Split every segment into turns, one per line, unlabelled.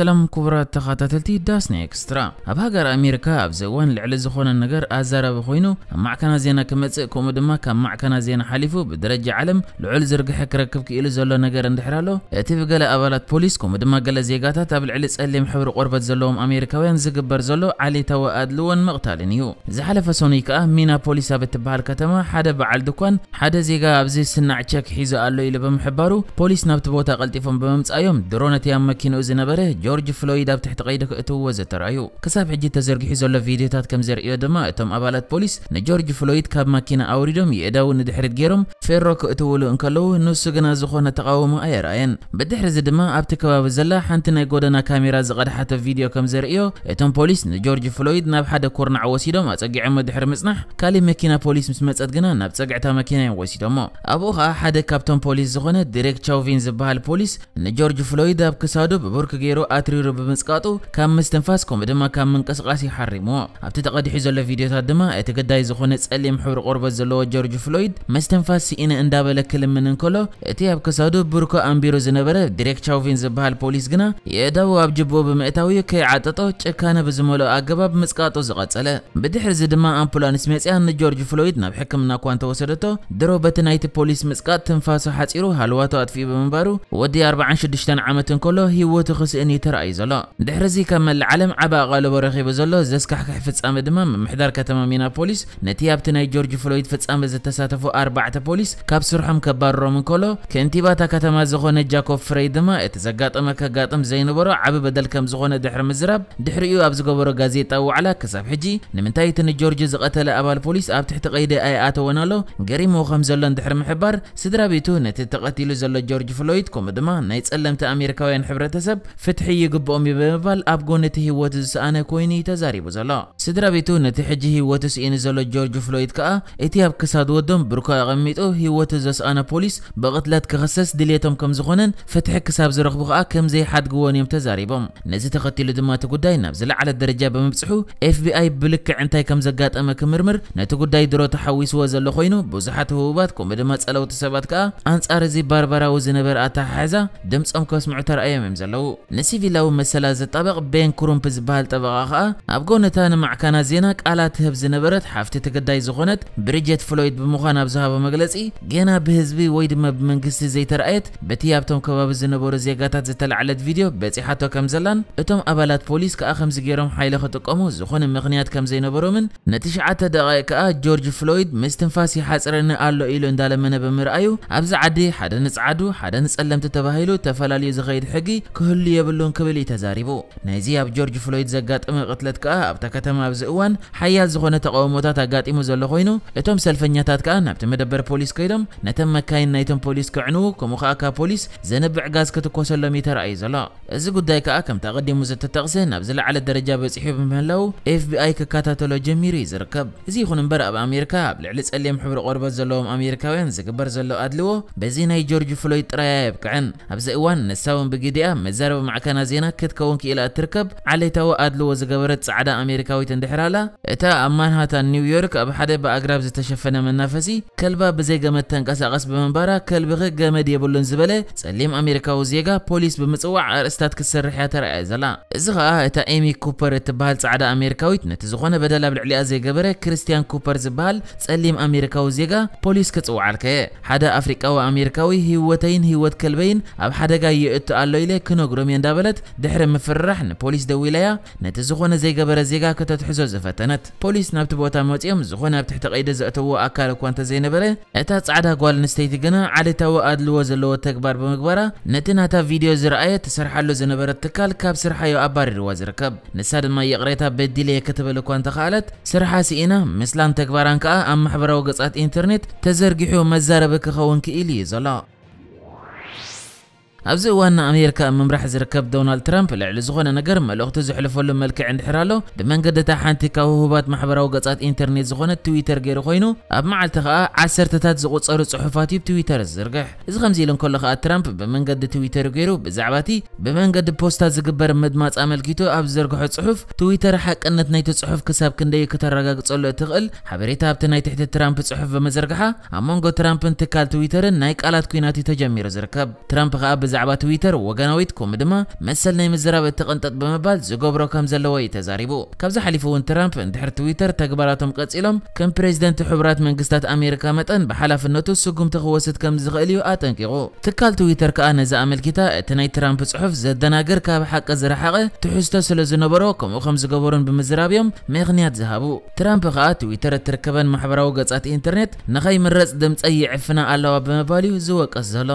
سلام كبرى سەلم کوڕە تەخاتەتەتی داسنێک سترا ئەبهاگەر ئەمیرکا ئەبزەوان لە عل زخۆنە نەگەر بخوينو بخۆین كان زينا كمتس کەمەچ کۆمەدمە كان مع كان زينا و بدرجة علم لەعل زرگ حکرەکەب ئیل زۆلە نەگەر ئەندحرالۆ ئەتیڤگە لە ئەوالات پۆلیس کۆمەدمە گە لە زیێگاتە تا بالعلس ئەلێم حور قربەت زەلۆم ئەمریکاویان زگە بەرزەلۆ علیتەوە ئەدلون مەغتالنی و زحلفە سۆنیکە مینە پۆلیسا بتبهال کەتەمە حدە بە عالدکان حدە زیێگا ئەبزی سنعچەک حیزە ئالۆی لە بەم حبار و پۆلیس نەبت بۆ تا قەلتیفۆم بەمەمچ ئایم درۆنەتیان مەکین و زنەبەرە George Floyd abtixta qaydka wazatara ayuu kasaab xijita sargixiisola fiidiyotaadkamzer iyo dhammaa እቶም ኣባላት ፖሊስ ንጆርጅ ፍሎይድ ካብ ማኪና ኣውሪዶም የእዳው ንድሕሪት ገይሮም ፌሮ ክእትውሉ እንከለዉ ንሱ ግና ዝኾነ ተቃውሞ ኣየረኣየን ብድሕሪ እዚ ድማ ኣብቲ ከባቢ ዘላ ሓንቲ ናይ ጎደና ካሜራ ዝቐድሓተ ቪድዮ ከም ዘርእዮ እቶም ፖሊስ ንጆርጅ ፍሎይድ ናብ ሓደ ኩርናዕ ወሲዶም ኣፀጊዖሞ ድሕሪ ምጽናሕ ካልእ መኪና ፖሊስ ምስ መፀት ግና ናብ ፀግዕታ መኪና እዮም ወሲዶሞ ኣብኡ ከዓ ሓደ ካብቶም ፖሊስ ዝኾነ ዲሬክ ቻውቪን ዝበሃል ፖሊስ ንጆርጅ ፍሎይድ ኣብ ክሳዱ ብብርኪ ገይሩ أتريرو بمسكاتو كم مستنفسكم دما كم من حرمو حرموا أبتتقد حيزو الفيديو تادما اتقداي زخونة تسألي حور قرب الزلو جورج فلويد مستنفاس مستنفسي إن اندابة لكل من انكولو اتي أبكسادو بركو أمبيرو زنبرة ديريك شاوفين زبهال بوليس جنا يداو أبجبو بمئتاوي كي عطتو كان بزمولو أقباب مسكاتو زغتسلة بدحر زدما أمبولانس ان جورج فلويد نبحكمنا كوان توسدتو درو بتنايت بوليس مسكات تنفاسو حاتيرو هالواتو أطفي بمبارو ودي 46 عامة كله هي وتخس إني ኣይዘሎ ድሕሪ እዚ ከም መላዓለም ዓብ ኣቓልቦ ረኺቡ ዘሎ ዘስካሕክሕ ፍጻመ ድማ ምምሕዳር ከተማ ሚናፖሊስ ነቲ ኣብቲ ናይ ጆርጅ ፍሎይድ ፍጻመ ዝተሳተፉ ኣርባዕተ ፖሊስ ካብ ስርሖም ከባርሮም እንከሎ ከንቲባታ ከተማ ዝኾነ ጃኮብ ፍሬይ ድማ እቲ ዘጋጠመ ከጋጥም ዘይነበሮ ዓብ በደል ከም ዝኾነ ድሕሪ ምዝራብ ድሕሪኡ ኣብ ዝገበሮ ጋዜጣ ዋዕላ ክሳብ ሕጂ ንምንታይ እቲ ንጆርጅ ዝቐተለ ኣባል ፖሊስ ኣብ ትሕቲ ቀይዲ ኣይኣተወን ኣሎ ገሪሞ ከም ዘሎ እንድሕሪ ምሕባር ስድራ ቤቱ ነቲ ተቐቲሉ ዘሎ ጆርጅ ፍሎይድ ከምኡ ድማ ናይ ጸለምቲ ኣሜሪካውያን ሕብረተሰብ ፍትሒ ይግብኦም ብምባል ኣብ ጎኒ እቲ ህይወት ዝሰኣነ ኮይኑ ተዛሪቡ ዘሎ ስድራ ቤቱ ነቲ ሕጂ ህይወት ስኢኒ ዘሎ ጆርጅ ፍሎይድ ከዓ እቲ ኣብ ክሳድ ወዶም ብርኮ ኣቐሚጡ ህይወቱ ዘስኣነ ፖሊስ ብቕትለት ክኸሰስ ድሌቶም ከም ዝኾነን ፍትሒ ክሳብ ዝረኽቡ ከዓ ከም ዘይሓድግዎን እዮም ተዛሪቦም ነዚ ተኸቲሉ ድማ እቲ ጉዳይ ናብ ዝለዓለ ደረጃ ብምብፅሑ ኤፍቢኣይ ብልክዕ እንታይ ከም ዘጋጠመ ክምርምር ነቲ ጉዳይ ድሮ ተሓዊስዎ ዘሎ ኮይኑ ብዙሓት ህቡባት ከምኡ ድማ ጸለውቲ ሰባት ከዓ ኣንጻር እዚ ባርባራዊ ዝነበረ ኣተሓሕዛ ድምፆም ከስምዑ ተረኣዮም እዮም ዘለዉ ንሲ ቪላዊ መሰላ ዘጣበቕ ቤን ኩሩምፕ ዝበሃል ጠበቓ ኸኣ ኣብ ጎነታ ንማዕካና ዜና ቃላት ትህብ ዝነበረት ሓፍቲ ተገዳይ ዝኾነት ብሪጀት ፍሎይድ ብምዃን ኣብ ዝሃቦ መግለፂ ገና ብህዝቢ ወይ ድማ ብመንግስቲ ዘይተረኣየት በቲ ኣብቶም ከባቢ ዝነበሩ ዜጋታት ዝተላዕለት ቪድዮ በፂሓቶ ከም ዘላን እቶም ኣባላት ፖሊስ ከዓ ከምዚ ገይሮም ሓይሊ ክጥቀሙ ዝኾነ ምክንያት ከም ዘይነበሮምን ነቲ ሸዓተ ደቃይ ከዓ ጆርጅ ፍሎይድ ምስ ትንፋስ ይሓፅረኒ ኣሎ ኢሉ እንዳለመነ ብምርኣዩ ኣብዚ ዓዲ ሓደ ንፀዓዱ ሓደ ንፀለምቲ ተባሂሉ ተፈላለዩ ዝኸይድ ሕጊ ክህሉ የብሉን የብሎም ክብል ይተዛሪቡ ናይዚ ኣብ ጆርጅ ፍሎይድ ዘጋጥመ ቅትለት ከዓ ኣብታ ከተማ ኣብዚ እዋን ሓያል ዝኾነ ተቃውሞታት ኣጋጢሙ ዘሎ ኮይኑ እቶም ሰልፈኛታት ከዓ ናብቲ መደበር ፖሊስ ከይዶም ነተን መካይን ናይቶም ፖሊስ ክዕንዉ ከምኡ ከዓ ካብ ፖሊስ ዘንብዕ ጋዝ ክትኮሰሎም እዩ ተራእዩ ዘሎ እዚ ጉዳይ ከዓ ከም ተቐዲሙ ዝተጠቕሰ ናብ ዝለዓለ ደረጃ በፂሑ ብምህላው ኤፍቢኣይ ክከታተሎ ጀሚሩ እዩ ዝርከብ እዚ ይኹን እምበር ኣብ ኣሜሪካ ኣብ ልዕሊ ጸሊም ሕብሪ ቆርበት ዘለዎም ኣሜሪካውያን ዝግበር ዘሎ ኣድልዎ በዚ ናይ ጆርጅ ፍሎይድ ጥራይ ኣየብቅዕን ኣብዚ እዋን ንሳውን ብግድኣ መዛረቢ ማዕከና ዝኮነ ዜና ክትከውን ክኢላ እትርከብ ዓለይታዊ ኣድልዎ ዝገበረት ጻዕዳ ኣሜሪካዊት እንድሕር ኣላ እታ ኣብ ማንሃታን ኒውዮርክ ኣብ ሓደ ብኣግራብ ዝተሸፈነ መናፈሲ ከልባ ብዘይገመድ ተንቀሳቐስ ብምንባራ ከልቢኺ ገመድ የብሉን ዝበለ ጸሊም ኣሜሪካዊ ዜጋ ፖሊስ ብምጽዋዕ ኣርእስታት ክትሰርሕ እያ ተረኣየ ዘላ እዚ ከዓ እታ ኤሚ ኩፐር እትበሃል ጻዕዳ ኣሜሪካዊት ነቲ ዝኾነ በደል ኣብ ልዕሊኣ ዘይገበረ ክርስቲያን ኩፐር ዝበሃል ጸሊም ኣሜሪካዊ ዜጋ ፖሊስ ክጽውዕ ኣልከየ ሓደ ኣፍሪቃዊ ኣሜሪካዊ ህይወተይን ህይወት ከልበይን ኣብ ሓደጋ ይእቱ ኣሎ ኢለ ክነግሮም እየ እንዳበለ زبلت دحر مفرحن ፖሊስ ደው ኢለያ ነቲ ዝኾነ ዘይገበረ ዜጋ ከተትሕዞ ዝፈተነት ፖሊስ ናብቲ ቦታ መፂኦም ዝኾነ ኣብ ትሕቲ ቀይዲ ዘእተዎ ኣካል እኳ እንተዘይነበረ እታ ፃዕዳ ጓል ኣንስተይቲ ግና ዓልታዊ ኣድልዎ ዘለዎ ተግባር ብምግባራ ነቲ ናታ ቪድዮ ዝረኣየ ትሰርሓሉ ዝነበረ ትካል ካብ ስርሓዮ ኣባሪርዋ ዝርከብ ንሳ ድማ የቕሬታ በዲለየ ክትብል እኳ እንተኸኣለት ስርሓ ስኢና ምስላን ተግባራን ከዓ ኣብ ማሕበራዊ ገጻት ኢንተርኔት ተዘርጊሑ መዛረቢ ክኸውን ክኢል እዩ ዘሎ ابزي وان امريكا ممرح زركب دونالد ترامب لعلي زغونا نقر ملوغ تزو حلفو لو ملكي عند حرالو دمان قد تاحانتي كاوهوبات محبرو قصات انترنت زغونا تويتر غير خوينو اب مع التخاء عسر تتات زغو تصارو صحفاتي بتويتر الزرقح از غمزي لن كل خاء ترامب بمان قد تويتر غيرو بزعباتي بمان قد بوستا زقبر مدمات عمل كيتو اب زرقحو صحف تويتر حاك انت نايت صحف كساب كندي كتر راقاق تصولو حبريتا اب تنايت تحت ترامب صحف بمزرقحا امونغو ترامب انتكال تويتر نايك الات كويناتي تجمير زركب ترامب خاء ብዛዕባ ትዊተር ወገናዊትኩም ድማ መሰል ናይ መዘራበቲ ቅንጠጥ ብምባል ዝገብሮ ከም ዘለዎ እዩ ተዛሪቡ ካብዚ ሓሊፉ እውን ትራምፕ እንድሕር ትዊተር ተግባራቶም ቀፂሎም ከም ፕሬዚደንት ሕቡራት መንግስታት ኣሜሪካ መጠን ብሓላፍነቱ ስጉምቲ ክወስድ ከም ዝኽእል እዩ ኣጠንቂቑ ትካል ትዊተር ከዓ ነዚ ኣመልኪታ እቲ ናይ ትራምፕ ፅሑፍ ዘደናግር ካብ ሓቂ ዝረሓቐ ትሕዝቶ ስለ ዝነበሮ ከምኡ ከም ዝገበሩን ብምዝራብ እዮም ምክንያት ዝሃቡ ትራምፕ ከዓ ትዊተር እትርከበን ማሕበራዊ ገጻት ኢንተርኔት ንኸይምረፅ ድምፀ ይዕፍና ኣለዋ ብምባል እዩ ዝወቀስ ዘሎ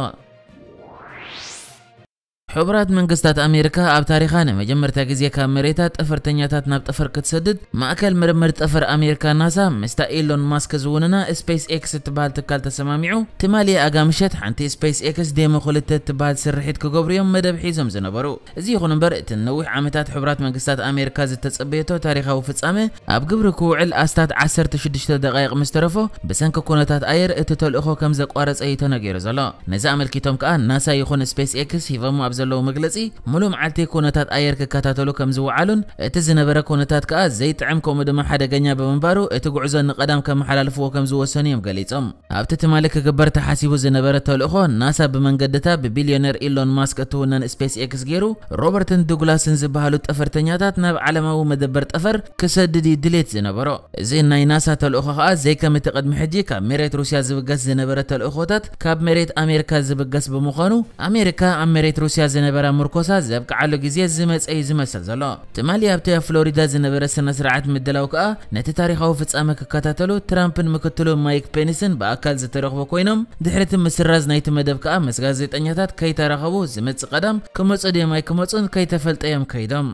حبرات من منقستات أمريكا أب تاريخانة مجمّر جزيكا مريتات تأفر تنياتات ناب تأفر كتسدد ما أكل مرمّر تأفر أمريكا ناسا مستا إيلون ماسك زوننا سبيس إكس تبال تكال تسماميعو تمالي أقامشت حانتي سبيس إكس ديمو خلطة تبال سرحيت كوبريوم مدب حيزم زنبرو زي خون برئت النوح عامتات حبرات من منقستات أمريكا زي تسبيتو تاريخا وفتس أمي أب قبر كوعل أستات عسر تشدشت دقائق مسترفو بسنك كونتات أير اتتول أخو كمزق وارز أي تنقير زلا نزا أمل كيتوم كأن ناسا يخون سبيس إكس هيفمو أبزل ዘለዎ መግለፂ ሙሉእ መዓልቲ ኩነታት ኣየር ክከታተሉ ከም ዝወዓሉን እቲ ዝነበረ ኩነታት ከዓ ዘይጥዕም ከምኡ ድማ ሓደገኛ ብምንባሩ እቲ ጉዕዞ ንቐዳም ከመሓላልፍዎ ከም ዝወሰኑ እዮም ገሊፆም ኣብቲ ትማሊ ክግበር ተሓሲቡ ዝነበረ ተልእኮ ናሳ ብመንገድታ ብቢልዮነር ኢሎን ማስክ እትውነን ስፔስ ኤክስ ገይሩ ሮበርትን ዱግላስን ዝበሃሉ ጠፈርተኛታት ናብ ዓለማዊ መደበር ጠፈር ክሰድድ እዩ ድሌት ዝነበሮ እዚ ናይ ናሳ ተልእኮ ከዓ ዘይከም እቲ ቅድሚ ሕጂ ካብ መሬት ሩስያ ዝብገስ ዝነበረ ተልእኮታት ካብ መሬት ኣሜሪካ ዝብገስ ብምዃኑ ኣሜሪካ ኣብ መሬት ሩስያ ዝነበረ ምርኮሳት ዘብቅዓሉ ግዜ ዝመፀ እዩ ዝመስል ዘሎ ትማሊ ኣብቲ ፍሎሪዳ ዝነበረ ስነስርዓት ምድላው ከዓ ነቲ ታሪካዊ ፍጻመ ክከታተሉ ትራምፕን ምክትሉ ማይክ ፔንስን ብኣካል ዝተረኽቡ ኮይኖም ድሕርቲ ምስራዝ ናይቲ መደብ ከዓ ምስ ጋዜጠኛታት ከይተረኸቡ ዝመፅእ ቀዳም ክመፁ ድየማይ ክመፁን ከይተፈልጠ እዮም ከይዶም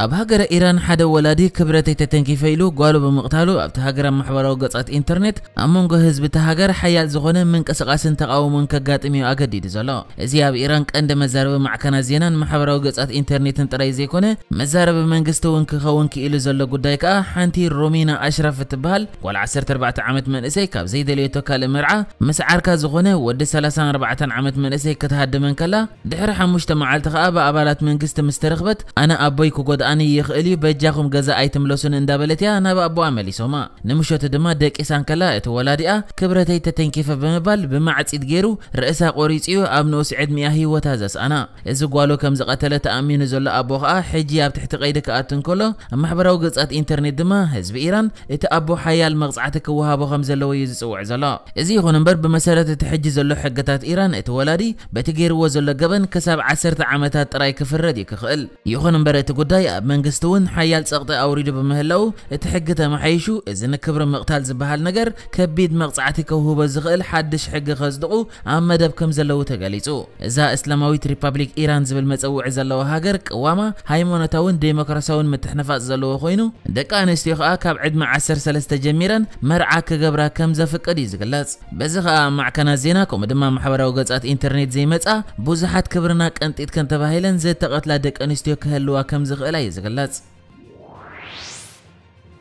ኣብ ሃገረ ኢራን ሓደ ወላዲ ክብረተይ ተተንኪፈ ኢሉ ጓሉ ብምቕታሉ ኣብቲ ሃገረ ማሕበራዊ ገጻት ኢንተርኔት ኣብ መንጎ ህዝቢ እቲ ሃገር ሓያል ዝኾነ ምንቅስቓስን ተቃውሞን ከጋጥም እዩ ኣገዲዱ ዘሎ እዚ ኣብ ኢራን ቀንዲ መዛረቢ ማዕከናት ዜናን ማሕበራዊ ገጻት ኢንተርኔትን ጥራይ ዘይኮነ መዛረቢ መንግስቲ እውን ክኸውን ክኢሉ ዘሎ ጉዳይ ከዓ ሓንቲ ሮሚና ኣሽራፍ እትበሃል ጓል 14 ዓመት መንእሰይ ካብ ዘይደልየቶ ካልእ መርዓ ምስ ዓርካ ዝኾነ ወዲ 34 ዓመት መንእሰይ ክትሃድመን ከላ ድሕሪ 5 መዓልቲ ከዓ ብኣባላት መንግስቲ ምስ ተረኽበት ኣነ ኣቦይ ክጎድኣ ان يخلي بجاكم جزء أيتم لسون اندابلتيا أنا بأبو عملي سما نمشي تدمى دك إسان كلا اتولادي أ كبرتي تتن كيف بمبال بمعت إدجرو رئيسها قريتيو أبنو سعد مياهي وتازس أنا إذا قالوا كم زقتلة أمين زل أبو أ حجي أب تحت قيدك أتن كله أما حبرو قصات إنترنت دمى هز بإيران إت أبو حيال مغزعتك وهابو خمسة لو يزس وعزلا إذا يخون بر بمسألة تحجز اللو حقتات إيران اتولادي بتجير وزل جبن كسب عسرت عمتات رايك في الردي كخل يخون بر تقول መንግስቲ እውን ሓያል ፀቕጢ ኣውሪዱ ብምህለው እቲ ሕጊ ተመሓይሹ እዚ ንክብሪ ምቕታል ዝበሃል ነገር ከቢድ መቕፃዕቲ ከውህቦ ዝኽእል ሓድሽ ሕጊ ከጽድቑ ኣብ መደብ ከም ዘለው ተገሊጹ እዛ እስላማዊት ሪፐብሊክ ኢራን ዝብል መፀውዒ ዘለዎ ሃገር ቅዋማ ሃይማኖታውን ዴሞክራሲያውን ምትሕንፋፅ ዘለዎ ኮይኑ ደቂ ኣንስትዮ ከዓ ካብ ዕድመ 13 ጀሚረን መርዓ ክገብራ ከም ዘፍቅድ እዩ ዝግለጽ በዚ ከዓ ማዕከናት ዜና ከምኡ ድማ ማሕበራዊ ገጻት ኢንተርኔት ዘይመጻ ብዙሓት ክብርና ቀንጢት ከን ተባሂለን ዘተቐትላ ደቂ ኣንስትዮ ክህልዋ ከም ዝኽእላ እዩ is. let's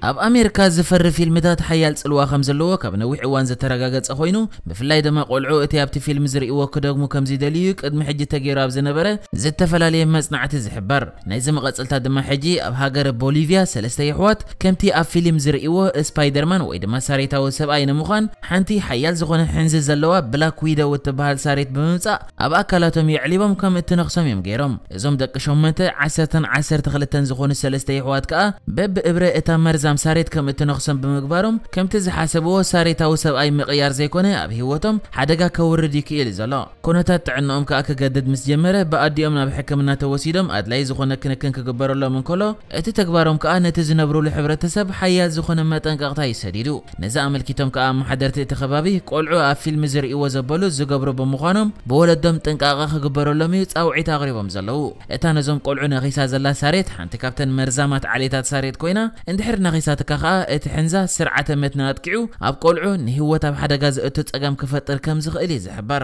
ኣብ ኣሜሪካ ዝፈሪ ፊልምታት ሓያል ፅልዋ ከም ዘለዎ ካብ ነዊሕ እዋን ዝተረጋገፀ ኮይኑ ብፍላይ ድማ ቆልዑ እቲ ኣብቲ ፊልም ዝርእይዎ ክደግሙ ከም ዝደልዩ ቅድሚ ሕጂ ተገይሩ ኣብ ዝነበረ ዝተፈላለየ መፅናዕቲ ዝሕበር ናይዚ መቐፅልታት ድማ ሕጂ ኣብ ሃገረ ቦሊቪያ ሰለስተ ኣሕዋት ከምቲ ኣብ ፊልም ዝርእይዎ ስፓይደርማን ወይ ድማ ሳሬታዊ ሰብኣይ ንምዃን ሓንቲ ሓያል ዝኾነ ሕንዚ ዘለዋ ብላክ ዊደው እትበሃል ሳሬት ብምምፃእ ኣብ ኣካላቶም የዕሊቦም ከም እትነኽሶም እዮም ገይሮም እዞም ደቂ 8 1 12 ዝኾኑ ሰለስተ ኣሕዋት ከዓ በብእብረ እታ መርዛ እዛ ምሳሬት ከም እትነኽሰም ብምግባሮም ከምቲ ዝሓሰብዎ ሳሬታዊ ሰብኣይ ምቕያር ዘይኮነ ኣብ ሂወቶም ሓደጋ ከውርድ ይክእል ዘሎ ኩነታት ጥዕንኦም ከዓ ክገድድ ምስ ጀመረ ብኣዲኦም ናብ ሕክምና ተወሲዶም ኣድላይ ዝኾነ ክንክን ክግበረሎም እንከሎ እቲ ተግባሮም ከዓ ነቲ ዝነብሩሉ ሕብረተሰብ ሓያል ዝኾነ መጠንቀቕታ ይሰዲዱ ነዚ ኣመልኪቶም ከዓ መሓደርቲ እቲ ከባቢ ቆልዑ ኣብ ፊልሚ ዝርእይዎ ዘበሉ ዝገብሩ ብምዃኖም ብወለዶም ጥንቃቐ ክግበረሎም እዩ ፃውዒት ኣቕሪቦም ዘለዉ እታ ነዞም ቆልዑ ነኺሳ ዘላ ሳሬት ሓንቲ ካብተን መርዛማት ዓሌታት ሳሬት ኮይና እንድሕር መራኺሳት ከ ከዓ እቲ ሕንዛ ስርዓተ መት ናጥቂዑ ኣብ ቆልዑ ንህወት ኣብ ሓደጋ ዘእቱ ፀገም ክፈጥር ከም ዝኽእል እዩ ዝሕበር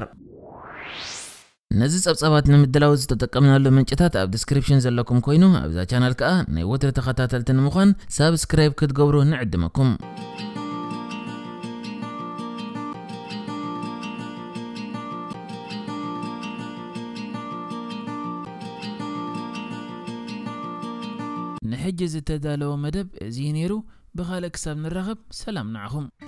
ነዚ ጸብጻባት ንምድላው ዝተጠቀምናሉ ምንጭታት ኣብ ዲስክሪፕሽን ዘለኩም ኮይኑ ኣብዛ ቻናል ከዓ ናይ ወትሪ ተኸታተልቲ ንምዃን ሳብስክራይብ ክትገብሩ ንዕድመኩም حجز تدالو مدب زينيرو بخالك سبن الرغب سلام نعهم